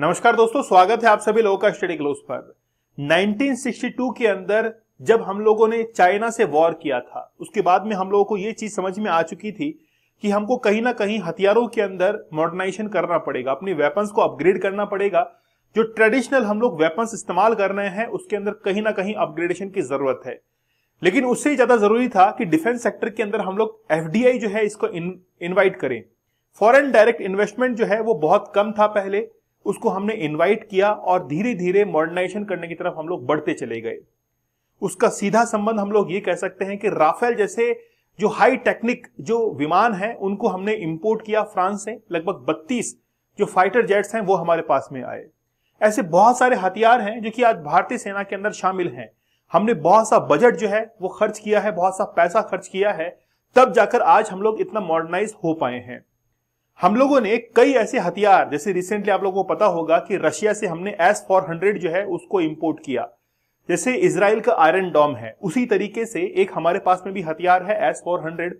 नमस्कार दोस्तों स्वागत है आप सभी लोगों का स्टडी क्लोज पर 1962 के अंदर जब हम लोगों ने चाइना से वॉर किया था उसके बाद में हम लोगों को ये चीज समझ में आ चुकी थी कि हमको कहीं ना कहीं हथियारों के अंदर मॉडर्नाइजेशन करना पड़ेगा अपनी वेपन्स को अपग्रेड करना पड़ेगा जो ट्रेडिशनल हम लोग वेपन्स इस्तेमाल कर रहे हैं उसके अंदर कहीं ना कहीं अपग्रेडेशन की जरूरत है लेकिन उससे ही ज्यादा जरूरी था कि डिफेंस सेक्टर के अंदर हम लोग एफडीआई जो है इसको इन्वाइट करें फॉरेन डायरेक्ट इन्वेस्टमेंट जो है वो बहुत कम था पहले उसको हमने इनवाइट किया और धीरे धीरे मॉडर्नाइजेशन करने की तरफ हम लोग बढ़ते चले गए उसका सीधा संबंध हम लोग ये कह सकते हैं कि राफेल जैसे जो हाई टेक्निक जो विमान है उनको हमने इंपोर्ट किया फ्रांस से लगभग 32 जो फाइटर जेट्स हैं वो हमारे पास में आए ऐसे बहुत सारे हथियार हैं जो कि आज भारतीय सेना के अंदर शामिल हैं हमने बहुत सा बजट जो है वो खर्च किया है बहुत सा पैसा खर्च किया है तब जाकर आज हम लोग इतना मॉडर्नाइज हो पाए हैं हम लोगों ने कई ऐसे हथियार जैसे रिसेंटली आप लोगों को पता होगा कि रशिया से हमने एस फोर हंड्रेड जो है उसको इम्पोर्ट किया जैसे इसराइल का आयरन डॉम है उसी तरीके से एक हमारे पास में भी हथियार है एस फोर हंड्रेड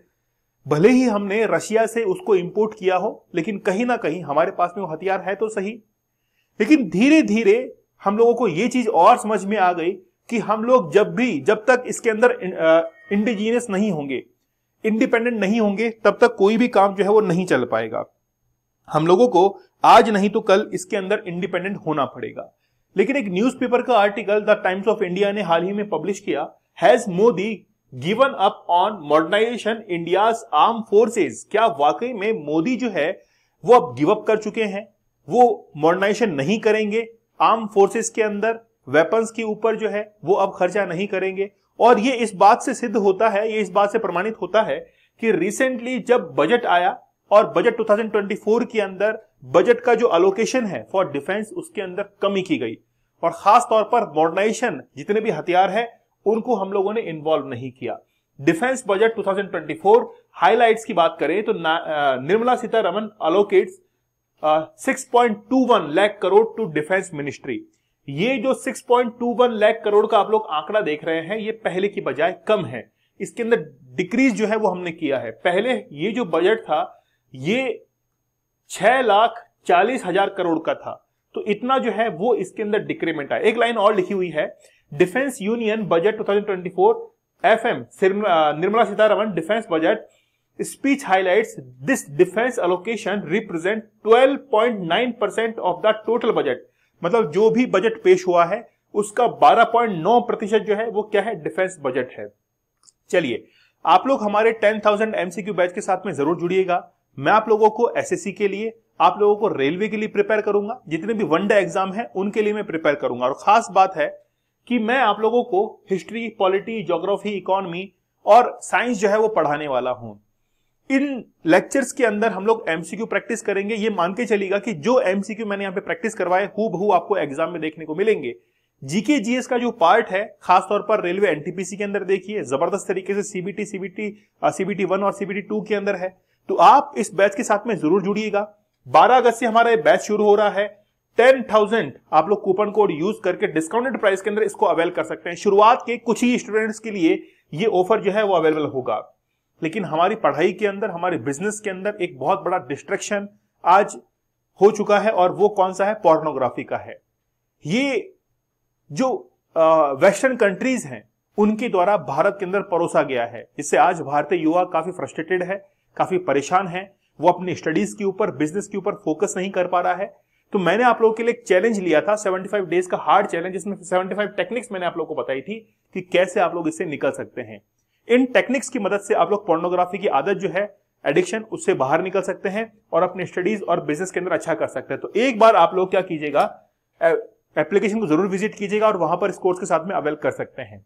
भले ही हमने रशिया से उसको इंपोर्ट किया हो लेकिन कहीं ना कहीं हमारे पास में वो हथियार है तो सही लेकिन धीरे धीरे हम लोगों को ये चीज और समझ में आ गई कि हम लोग जब भी जब तक इसके अंदर इंडिजीनियस नहीं होंगे इंडिपेंडेंट नहीं होंगे तब तक कोई भी काम जो है वो नहीं चल पाएगा हम लोगों को आज नहीं तो कल इसके अंदर इंडिपेंडेंट होना पड़ेगा लेकिन एक न्यूज़पेपर का article the Times of India ने हाल ही में पब्लिश किया has Modi given up on modernisation India arm forces क्या वाकई में मोदी जो है वो अब गिव अप कर चुके हैं वो मॉडर्नाइजेशन नहीं करेंगे आर्म फोर्सेस के अंदर वेपन्स के ऊपर जो है वो अब खर्चा नहीं करेंगे और ये इस बात से सिद्ध होता है ये इस बात से प्रमाणित होता है कि रिसेंटली जब बजट आया और बजट 2024 के अंदर बजट का जो अलोकेशन है फॉर डिफेंस उसके अंदर कमी की गई और खास तौर पर मॉडर्नाइजेशन जितने भी हथियार है उनको हम लोगों ने इन्वॉल्व नहीं किया डिफेंस बजट 2024 हाईलाइट्स की बात करें तो Nirmala Sitharaman allocates one lakh crore to defence ministry ये जो 6.21 लाख करोड़ का आप लोग आंकड़ा देख रहे हैं ये पहले की बजाय कम है इसके अंदर डिक्रीज जो है वो हमने किया है पहले ये जो बजट था ये छह लाख चालीस हजार करोड़ का था तो इतना जो है वो इसके अंदर डिक्रीमेंट आया एक लाइन और लिखी हुई है defence union budget 2024 FM Nirmala Sitharaman defence budget speech highlight this defence allocation represent 12.9 percent of the total budget मतलब जो भी बजट पेश हुआ है उसका 12.9 प्रतिशत जो है वो क्या है डिफेंस बजट है चलिए आप लोग हमारे 10,000 एमसीक्यू बैच के साथ में जरूर जुड़िएगा मैं आप लोगों को एसएससी के लिए आप लोगों को रेलवे के लिए प्रिपेयर करूंगा जितने भी वनडे एग्जाम है उनके लिए मैं प्रिपेयर करूंगा और खास बात है कि मैं आप लोगों को हिस्ट्री पॉलिटी जोग्राफी इकोनॉमी और साइंस जो है वो पढ़ाने वाला हूं इन लेक्चर्स के अंदर हम लोग एमसीक्यू प्रैक्टिस करेंगे ये मान के चलेगा कि जो एमसीक्यू मैंने यहां पे प्रैक्टिस करवाए हु बहु आपको एग्जाम में देखने को मिलेंगे जीके जीएस का जो पार्ट है खासतौर पर रेलवे एनटीपीसी के अंदर देखिए जबरदस्त तरीके से सीबीटी सीबीटी सीबीटी वन और सीबीटी टू के अंदर है तो आप इस बैच के साथ में जरूर जुड़िएगा बारह अगस्त से हमारा ये बैच शुरू हो रहा है टेन थाउजेंड आप लोग कूपन कोड यूज करके डिस्काउंटेड प्राइस के अंदर इसको अवेल कर सकते हैं शुरुआत के कुछ ही स्टूडेंट्स के लिए ये ऑफर जो है वो अवेलेबल होगा लेकिन हमारी पढ़ाई के अंदर हमारे बिजनेस के अंदर एक बहुत बड़ा डिस्ट्रेक्शन आज हो चुका है और वो कौन सा है पोर्नोग्राफी का है ये जो वेस्टर्न कंट्रीज हैं उनके द्वारा भारत के अंदर परोसा गया है इससे आज भारतीय युवा काफी फ्रस्ट्रेटेड है काफी परेशान है वो अपनी स्टडीज के ऊपर बिजनेस के ऊपर फोकस नहीं कर पा रहा है तो मैंने आप लोगों के लिए एक चैलेंज लिया था 75 डेज का हार्ड चैलेंज जिसमें 75 टेक्निक्स मैंने आप लोगों को बताई थी कि कैसे आप लोग इससे निकल सकते हैं इन टेक्निक्स की मदद से आप लोग पोर्नोग्राफी की आदत जो है एडिक्शन उससे बाहर निकल सकते हैं और अपने स्टडीज और बिजनेस के अंदर अच्छा कर सकते हैं तो एक बार आप लोग क्या कीजिएगा एप्लीकेशन को जरूर विजिट कीजिएगा और वहां पर इस कोर्स के साथ में अवेल कर सकते हैं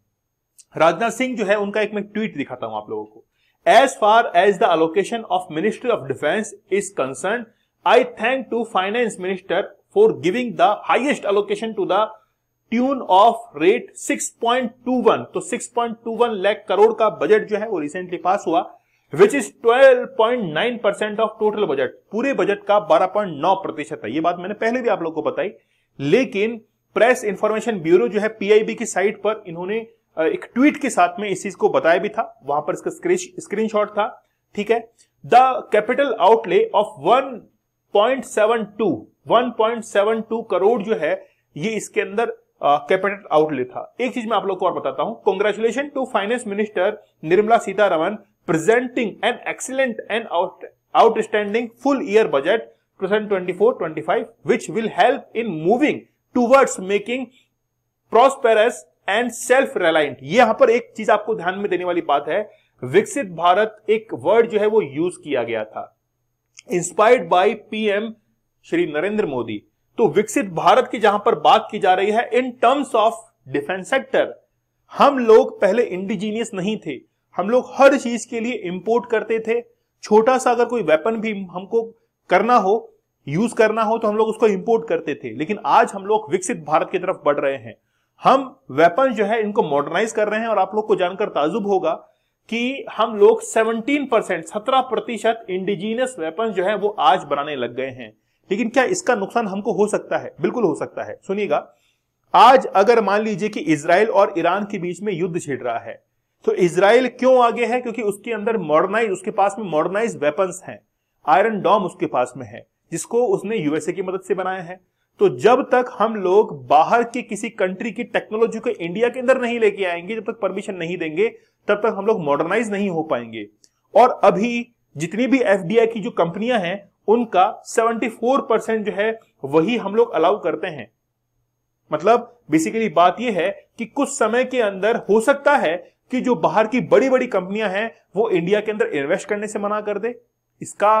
राजनाथ सिंह जो है उनका एक मैं ट्वीट दिखाता हूं आप लोगों को as far as the allocation of ministry of defence is concern I thank to finance minister for giving the highest allocation to the tune of rate 6.21 तो 6.21 लाख करोड़ का बजट जो है वो रिसेंटली पास हुआ which is 12.9 percent of total budget पूरे budget का 12.9 प्रतिशत है ये बात मैंने पहले भी आप लोगों को बताई लेकिन प्रेस इंफॉर्मेशन ब्यूरो जो है पीआईबी की साइट पर इन्होंने एक ट्वीट के साथ में इस चीज को बताया भी था वहां पर इसका स्क्रीनशॉट था ठीक है the capital outlay of 1.72 1.72 crore जो है ये इसके अंदर कैपिटल आउटले था एक चीज मैं आप लोग को और बताता हूं congratulation to finance minister Nirmala Sitharaman presenting an excellent and outstanding full year budget twenty 25 which will help in moving towards making prosperous and self reliant ये यहां पर एक चीज आपको ध्यान में देने वाली बात है विकसित भारत एक वर्ड जो है वो यूज किया गया था inspired by PM Shri Narendra Modi तो विकसित भारत की जहां पर बात की जा रही है in terms of defence sector हम लोग पहले इंडिजीनियस नहीं थे हम लोग हर चीज के लिए इंपोर्ट करते थे छोटा सा अगर कोई वेपन भी हमको करना हो यूज करना हो तो हम लोग उसको इंपोर्ट करते थे लेकिन आज हम लोग विकसित भारत की तरफ बढ़ रहे हैं हम वेपन जो है इनको मॉडर्नाइज कर रहे हैं और आप लोग को जानकर ताजुब होगा कि हम लोग 17 परसेंट सत्रह प्रतिशत इंडिजीनियस वेपन जो है वो आज बनाने लग गए हैं लेकिन क्या इसका नुकसान हमको हो सकता है बिल्कुल हो सकता है सुनिएगा आज अगर मान लीजिए कि इसराइल और ईरान के बीच में युद्ध छिड़ रहा है तो इसराइल क्यों आगे है क्योंकि उसके अंदर मॉडर्नाइज उसके पास में मॉडर्नाइज वेपन्स हैं आयरन डॉम उसके पास में है जिसको उसने यूएसए की मदद से बनाया है तो जब तक हम लोग बाहर की किसी कंट्री की टेक्नोलॉजी को इंडिया के अंदर नहीं लेके आएंगे जब तक परमिशन नहीं देंगे तब तक हम लोग मॉडर्नाइज नहीं हो पाएंगे और अभी जितनी भी एफ की जो कंपनियां हैं उनका 74 परसेंट जो है वही हम लोग अलाउ करते हैं मतलब बेसिकली बात यह है कि कुछ समय के अंदर हो सकता है कि जो बाहर की बड़ी बड़ी कंपनियां हैं वो इंडिया के अंदर इन्वेस्ट करने से मना कर दे इसका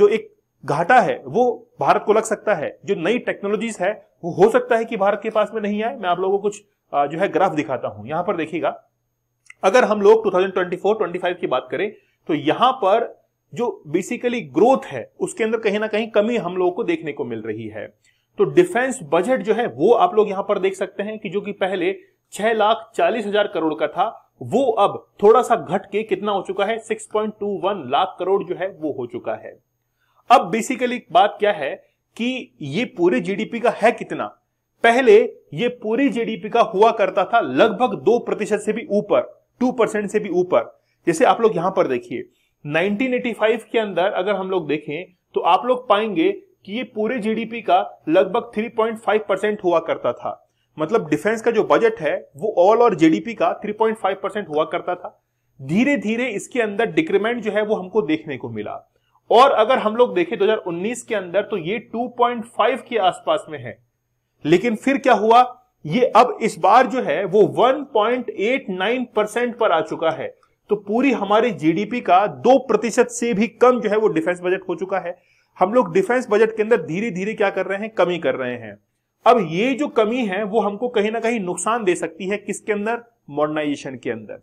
जो एक घाटा है वो भारत को लग सकता है जो नई टेक्नोलॉजीज है वो हो सकता है कि भारत के पास में नहीं आए मैं आप लोगों को कुछ जो है ग्राफ दिखाता हूं यहां पर देखिएगा अगर हम लोग 2024-25 की बात करें तो यहां पर जो बेसिकली ग्रोथ है उसके अंदर कहीं ना कहीं कमी हम लोगों को देखने को मिल रही है तो डिफेंस बजट जो है वो आप लोग यहां पर देख सकते हैं कि जो कि पहले छह लाख चालीस हजार करोड़ का था वो अब थोड़ा सा घट के कितना हो चुका है 6.21 लाख करोड़ जो है वो हो चुका है अब बेसिकली बात क्या है कि ये पूरे जीडीपी का है कितना पहले ये पूरी जीडीपी का हुआ करता था लगभग दो प्रतिशत से भी ऊपर टू परसेंट से भी ऊपर जैसे आप लोग यहां पर देखिए 1985 के अंदर अगर हम लोग देखें तो आप लोग पाएंगे कि ये पूरे जीडीपी का लगभग 3.5 परसेंट हुआ करता था मतलब डिफेंस का जो बजट है वो ऑल और जीडीपी का 3.5 परसेंट हुआ करता था धीरे धीरे इसके अंदर डिक्रीमेंट जो है वो हमको देखने को मिला और अगर हम लोग देखें 2019 के अंदर तो ये 2.5 के आसपास में है लेकिन फिर क्या हुआ ये अब इस बार जो है वो 1.89 परसेंट पर आ चुका है तो पूरी हमारी जीडीपी का दो प्रतिशत से भी कम जो है वो डिफेंस बजट हो चुका है हम लोग डिफेंस बजट के अंदर धीरे धीरे क्या कर रहे हैं कमी कर रहे हैं अब ये जो कमी है वो हमको कहीं ना कहीं नुकसान दे सकती है किसके अंदर मॉडर्नाइजेशन के अंदर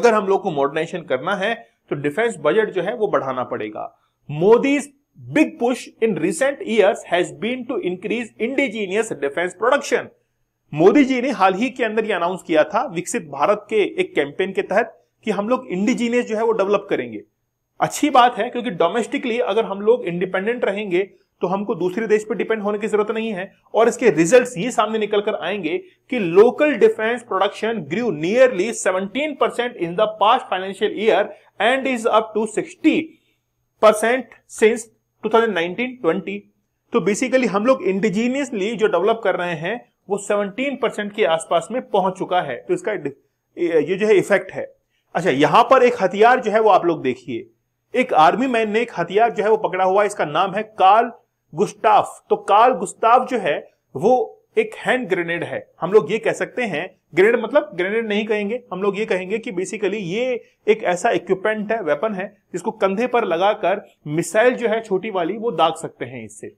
अगर हम लोग को मॉडर्नाइजेशन करना है तो डिफेंस बजट जो है वो बढ़ाना पड़ेगा Modi big push in recent years has been to increase indigenous defence production Modi ji ने हाल ही के अंदर ये अनाउंस किया था विकसित भारत के एक कैंपेन के तहत कि हम लोग इंडिजीनियस जो है वो डेवलप करेंगे अच्छी बात है क्योंकि डोमेस्टिकली अगर हम लोग इंडिपेंडेंट रहेंगे तो हमको दूसरे देश पर डिपेंड होने की जरूरत नहीं है और इसके रिजल्ट ये सामने निकल कर आएंगे कि local defence production grew nearly 17 percent in the past financial year and is up to 60 percent since 2019-20 तो बेसिकली हम लोग इंडिजीनियसली जो डेवलप कर रहे हैं वो 17 परसेंट के आसपास में पहुंच चुका है तो इसका ये जो है इफेक्ट है अच्छा यहां पर एक हथियार जो है वो आप लोग देखिए एक आर्मी मैन ने एक हथियार जो है वो पकड़ा हुआ इसका नाम है काल गुस्ताफ तो काल गुस्ताफ जो है वो एक हैंड ग्रेनेड है हम लोग ये कह सकते हैं ग्रेनेड मतलब ग्रेनेड नहीं कहेंगे हम लोग ये कहेंगे कि बेसिकली ये एक ऐसा इक्विपमेंट है वेपन है जिसको कंधे पर लगाकर मिसाइल जो है छोटी वाली वो दाग सकते हैं इससे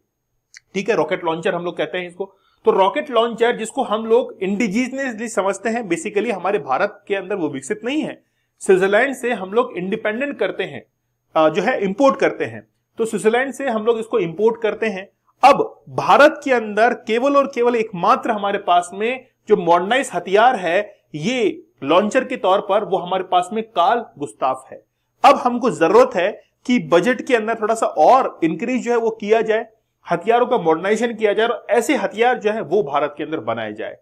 ठीक है रॉकेट लॉन्चर हम लोग कहते हैं इसको तो रॉकेट लॉन्चर जिसको हम लोग इंडिजीनियसली समझते हैं बेसिकली हमारे भारत के अंदर वो विकसित नहीं है स्विट्जरलैंड से हम लोग इंडिपेंडेंट करते हैं जो है इंपोर्ट करते हैं तो स्विट्जरलैंड से हम लोग इसको इंपोर्ट करते हैं अब भारत के अंदर केवल और केवल एकमात्र हमारे पास में जो मॉडर्नाइज हथियार है ये लॉन्चर के तौर पर वो हमारे पास में काल गुस्ताफ है अब हमको जरूरत है कि बजट के अंदर थोड़ा सा और इंक्रीज जो है वो किया जाए हथियारों का मॉडर्नाइजेशन किया जाए और ऐसे हथियार जो है वो भारत के अंदर बनाए जाए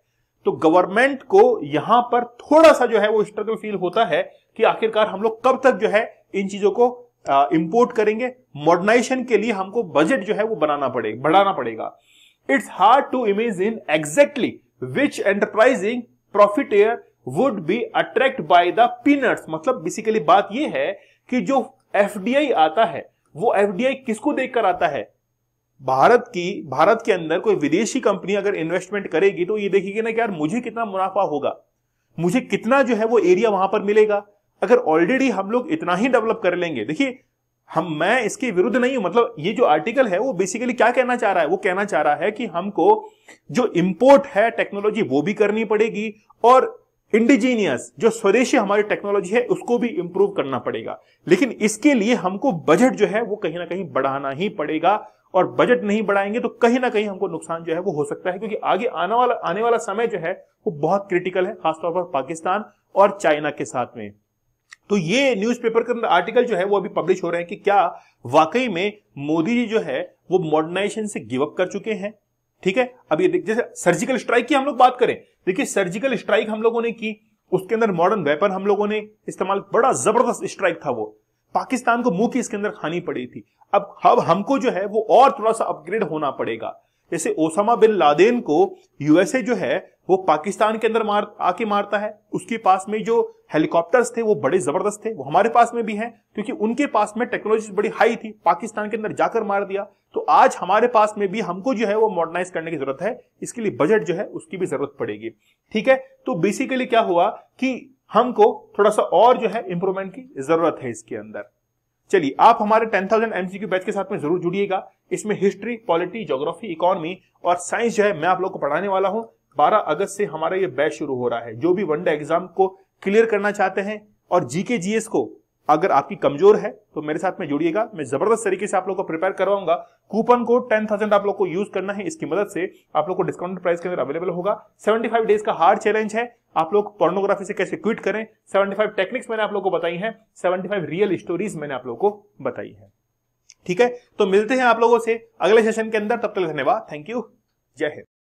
तो गवर्नमेंट को यहां पर थोड़ा सा जो है वो स्ट्रगल फील होता है कि आखिरकार हम लोग कब तक जो है इन चीजों को इंपोर्ट करेंगे मॉडर्नाइजेशन के लिए हमको बजट जो है वो बनाना पड़ेगा बढ़ाना पड़ेगा it's hard to imagine exactly which enterprising profiteer would be attract by the peanuts मतलब बेसिकली बात यह है कि जो एफडीआई आता है वो एफ किसको देखकर आता है भारत की भारत के अंदर कोई विदेशी कंपनी अगर इन्वेस्टमेंट करेगी तो ये देखेगी ना कि यार मुझे कितना मुनाफा होगा मुझे कितना जो है वो एरिया वहां पर मिलेगा अगर ऑलरेडी हम लोग इतना ही डेवलप कर लेंगे देखिए हम मैं इसके विरुद्ध नहीं हूं मतलब ये जो आर्टिकल है वो बेसिकली क्या कहना चाह रहा है वो कहना चाह रहा है कि हमको जो इंपोर्ट है टेक्नोलॉजी वो भी करनी पड़ेगी और इंडिजीनियस जो स्वदेशी हमारी टेक्नोलॉजी है उसको भी इंप्रूव करना पड़ेगा लेकिन इसके लिए हमको बजट जो है वो कहीं ना कहीं बढ़ाना ही पड़ेगा और बजट नहीं बढ़ाएंगे तो कहीं ना कहीं हमको नुकसान जो है वो हो सकता है क्योंकि आगे आने वाला आने वाला समय जो है वो बहुत क्रिटिकल है खासतौर पर पाकिस्तान और चाइना के साथ में तो ये न्यूज़पेपर अंदर आर्टिकल जो है वो अभी पब्लिश हो रहे हैं कि क्या वाकई में मोदी जी जो है वो मॉडर्नाइजेशन से गिव अप कर चुके हैं ठीक है अब ये जैसे सर्जिकल स्ट्राइक की हम लोग बात करें देखिए सर्जिकल स्ट्राइक हम लोगों ने की उसके अंदर मॉडर्न वेपन हम लोगों ने इस्तेमाल बड़ा जबरदस्त स्ट्राइक था वो पाकिस्तान को मुंह की इसके अंदर खानी पड़ी थी अब अब हमको जो है वो और थोड़ा सा अपग्रेड होना पड़ेगा जैसे ओसामा बिन लादेन को यूएसए जो है वो पाकिस्तान के अंदर मार आके मारता है उसके पास में जो हेलीकॉप्टर्स थे वो बड़े जबरदस्त थे वो हमारे पास में भी हैं क्योंकि उनके पास में टेक्नोलॉजी बड़ी हाई थी पाकिस्तान के अंदर जाकर मार दिया तो आज हमारे पास में भी हमको जो है वो मॉडर्नाइज करने की जरूरत है इसके लिए बजट जो है उसकी भी जरूरत पड़ेगी ठीक है तो बेसिकली क्या हुआ कि हमको थोड़ा सा और जो है इंप्रूवमेंट की जरूरत है इसके अंदर चलिए आप हमारे टेन एमसी एमसीक्यू बैच के साथ में जरूर जुड़िएगा इसमें हिस्ट्री पॉलिटी ज्योग्राफी इकोनॉमी और साइंस जो है मैं आप लोग को पढ़ाने वाला हूं 12 अगस्त से हमारा ये बैच शुरू हो रहा है जो भी वनडे एग्जाम को क्लियर करना चाहते हैं और जीके जीएस को अगर आपकी कमजोर है तो मेरे साथ में जुड़िएगा मैं जबरदस्त तरीके से आप लोग को प्रिपेयर करवाऊंगा कूपन कोड टेन थाउजेंड आप लोग को यूज करना है इसकी मदद से आप लोग को डिस्काउंट प्राइस के अंदर अवेलेबल होगा 75 डेज का हार्ड चैलेंज है आप लोग पोर्नोग्राफी से कैसे क्विट करें 75 टेक्निक्स मैंने आप लोग को बताई है फाइव रियल स्टोरीज मैंने आप लोग को बताई है ठीक है तो मिलते हैं आप लोगों से अगले सेशन के अंदर तब तक धन्यवाद थैंक यू जय हिंद